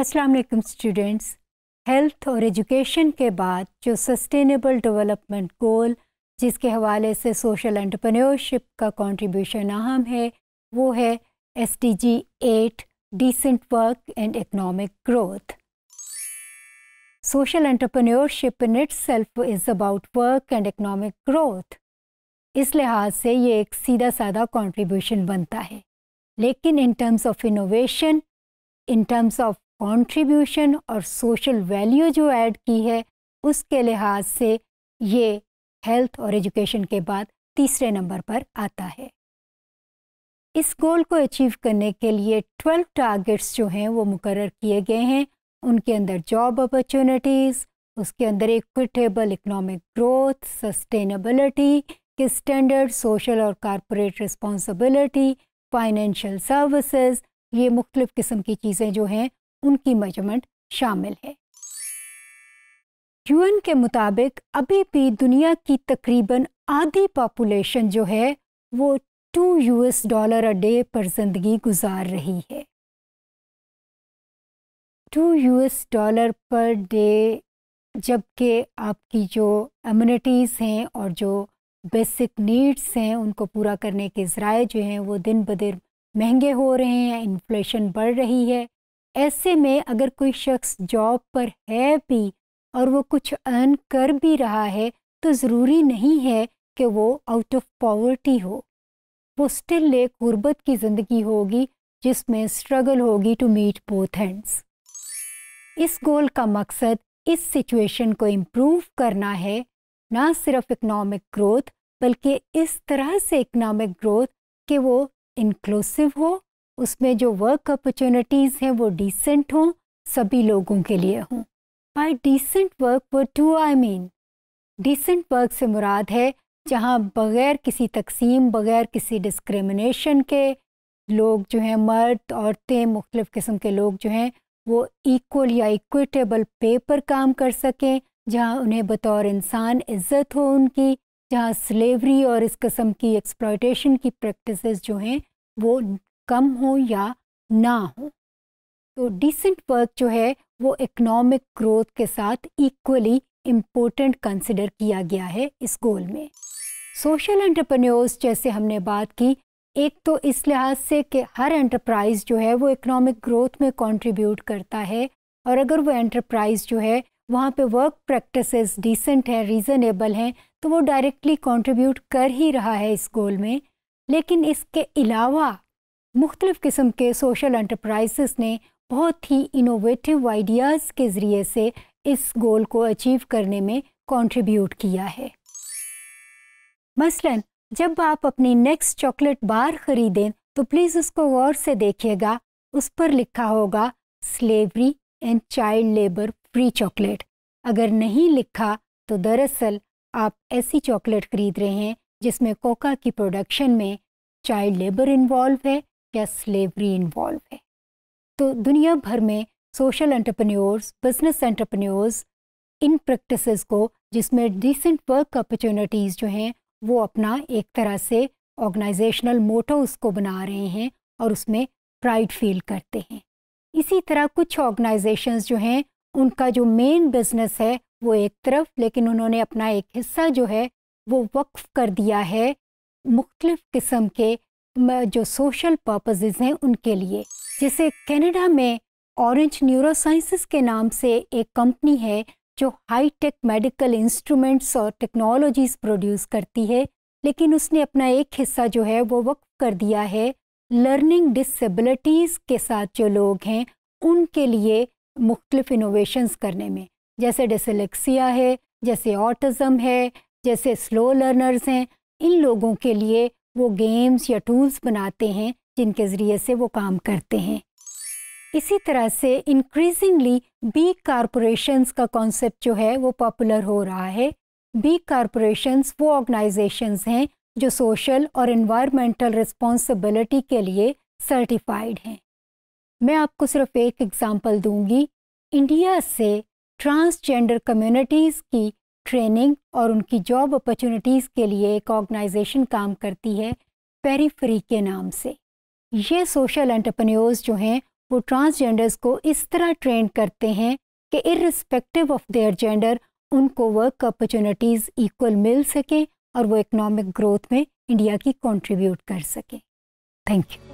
अस्सलाम वालेकुम students health और एजुकेशन के बाद जो सस्टेनेबल डेवलपमेंट गोल जिसके हवाले से सोशल एंटरप्रेन्योरशिप का कंट्रीब्यूशन अहम है वो है S D G eight decent work and economic growth entrepreneurship in in self is about work and economic growth इस लिहाज से ये एक सीधा साधा कॉन्ट्रीब्यूशन बनता है लेकिन in terms of innovation in terms of contribution और सोशल वैल्यू जो ऐड की है उसके लिहाज से ये हेल्थ और एजुकेशन के बाद तीसरे नंबर पर आता है इस गोल को अचीव करने के लिए ट्वेल्व टारगेट्स जो हैं वो मुकर किए गए हैं उनके अंदर जॉब अपॉर्चुनिटीज़ उसके अंदर इक्विटेबल इकोनॉमिक ग्रोथ सस्टेनेबिलिटी के स्टैंडर्ड सोशल और कॉरपोरेट रिस्पॉन्सिबिलिटी फाइनेंशियल सर्विसेज ये मुख्तलिफ़ किस्म की चीज़ें जो हैं उनकी मेजरमेंट शामिल है यूएन के मुताबिक अभी भी दुनिया की तकरीबन आधी पॉपुलेशन जो है वो two US dollar a day पर जिंदगी गुजार रही है two US dollar per day जबकि आपकी जो एम्यूनिटीज़ हैं और जो बेसिक नीड्स हैं उनको पूरा करने के ज़राए जो हैं वो दिन ब दिन महंगे हो रहे हैं इन्फ्लेशन बढ़ रही है ऐसे में अगर कोई शख्स जॉब पर है भी और वो कुछ अर्न कर भी रहा है तो ज़रूरी नहीं है कि वो आउट ऑफ पॉवर्टी हो वो स्टिल एक गुर्बत की ज़िंदगी होगी जिसमें स्ट्रगल होगी टू मीट बोथ हैंड्स इस गोल का मकसद इस सिचुएशन को इम्प्रूव करना है ना सिर्फ इकनॉमिक ग्रोथ बल्कि इस तरह से इकनॉमिक ग्रोथ कि वो इंक्लूसिव हो उसमें जो वर्क अपॉर्चुनिटीज़ हैं वो डिसेंट हों सभी लोगों के लिए हों बाई डिसेंट वर्क वो to I mean decent work से मुराद है जहाँ बग़ैर किसी तकसीम बग़ैर किसी डिस्क्रिमिनेशन के लोग जो हैं मर्द औरतें मुख्तफ़ किस्म के लोग जो हैं वो इक्वल या इक्विटेबल पे पर काम कर सकें जहाँ उन्हें बतौर इंसान इज़्ज़त हो उनकी जहाँ स्लेवरी और इस कस्म की एक्सप्लाइटेशन की प्रैक्टिसेस जो हैं वो कम हो या ना हो तो डिसेंट वर्क जो है वो इकोनॉमिक ग्रोथ के साथ इक्वली इम्पोर्टेंट कंसिडर किया गया है इस गोल में सोशल एंटरप्रेन्योर्स जैसे हमने बात की एक तो इस लिहाज से कि हर एंटरप्राइज जो है वो इकोनॉमिक ग्रोथ में कंट्रीब्यूट करता है और अगर वो एंटरप्राइज जो है वहाँ पे वर्क प्रैक्टिसेस डिसेंट हैं रीज़नेबल हैं तो वो डायरेक्टली कंट्रीब्यूट कर ही रहा है इस गोल में लेकिन इसके अलावा मुख्तलिफ़ किस्म के सोशल एंटरप्राइज ने बहुत ही इनोवेटिव आइडियाज़ के ज़रिए से इस गोल को अचीव करने में कंट्रीब्यूट किया है मसलन जब आप अपनी नेक्स्ट चॉकलेट बार ख़रीदें तो प्लीज़ उसको गौर से देखिएगा उस पर लिखा होगा slavery and child labour free chocolate अगर नहीं लिखा तो दरअसल आप ऐसी चॉकलेट खरीद रहे हैं जिसमें कोका की प्रोडक्शन में चाइल्ड लेबर इन्वॉल्व है या स्लेवरी इन्वॉल्व है तो दुनिया भर में सोशल एंटरप्रेन्योर्स बिजनेस एंटरप्रेन्योर्स इन प्रैक्टिसेस को जिसमें डिसेंट वर्क अपॉर्चुनिटीज़ जो हैं वो अपना एक तरह से ऑर्गेनाइजेशनल मोटो उसको बना रहे हैं और उसमें प्राइड फील करते हैं इसी तरह कुछ ऑर्गेनाइजेशंस जो हैं उनका जो मेन बिजनेस है वो एक तरफ लेकिन उन्होंने अपना एक हिस्सा जो है वो वक्फ कर दिया है मुख्तलिफ़ किस्म के जो सोशल पर्पजेज हैं उनके लिए जैसे कनाडा में ऑरेंज न्यूरोसाइंसिस के नाम से एक कंपनी है जो हाई टेक मेडिकल इंस्ट्रूमेंट्स और टेक्नोलॉजीज प्रोड्यूस करती है लेकिन उसने अपना एक हिस्सा जो है वो वक्फ कर दिया है लर्निंग डिसेबिलिटीज़ के साथ जो लोग हैं उनके लिए मुख्तलिफ इनोवेशंस करने में जैसे डिसलेक्सिया है जैसे ऑटिज़म है जैसे स्लो लर्नर्स हैं इन लोगों के लिए वो गेम्स या टूल्स बनाते हैं जिनके ज़रिए से वो काम करते हैं इसी तरह से इंक्रीजिंगली बिग कारपोरेशंस का कॉन्सेप्ट जो है वो पॉपुलर हो रहा है बिग कॉरपोरेशन वो ऑर्गेनाइजेशंस हैं जो सोशल और इन्वायरमेंटल रिस्पॉन्सिबिलिटी के लिए सर्टिफाइड हैं मैं आपको सिर्फ एक एग्ज़ाम्पल दूंगी इंडिया से ट्रांसजेंडर कम्युनिटीज़ की ट्रेनिंग और उनकी जॉब अपॉर्चुनिटीज़ के लिए एक ऑर्गेनाइजेशन काम करती है पेरीफ्री के नाम से ये सोशल एंटरप्रेन्योर्स जो हैं वो ट्रांसजेंडर्स को इस तरह ट्रेन करते हैं कि इरिस्पेक्टिव ऑफ देयर जेंडर उनको वर्क अपॉर्चुनिटीज़ इक्वल मिल सकें और वो इकोनॉमिक ग्रोथ में इंडिया की कंट्रीब्यूट कर सकें थैंक यू